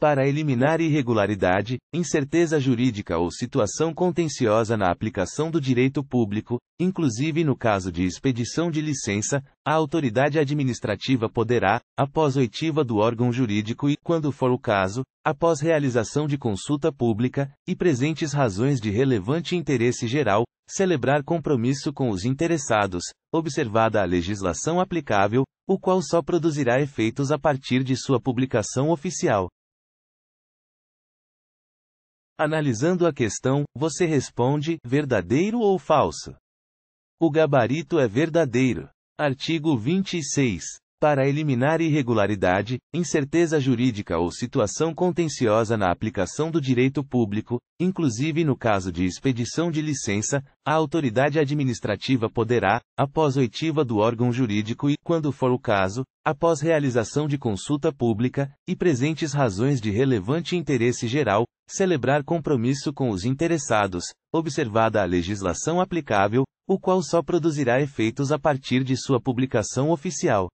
para eliminar irregularidade, incerteza jurídica ou situação contenciosa na aplicação do direito público, inclusive no caso de expedição de licença, a autoridade administrativa poderá, após oitiva do órgão jurídico e, quando for o caso, após realização de consulta pública, e presentes razões de relevante interesse geral, celebrar compromisso com os interessados, observada a legislação aplicável, o qual só produzirá efeitos a partir de sua publicação oficial. Analisando a questão, você responde: verdadeiro ou falso? O gabarito é verdadeiro. Artigo 26 para eliminar irregularidade, incerteza jurídica ou situação contenciosa na aplicação do direito público, inclusive no caso de expedição de licença, a autoridade administrativa poderá, após oitiva do órgão jurídico e, quando for o caso, após realização de consulta pública, e presentes razões de relevante interesse geral, celebrar compromisso com os interessados, observada a legislação aplicável, o qual só produzirá efeitos a partir de sua publicação oficial.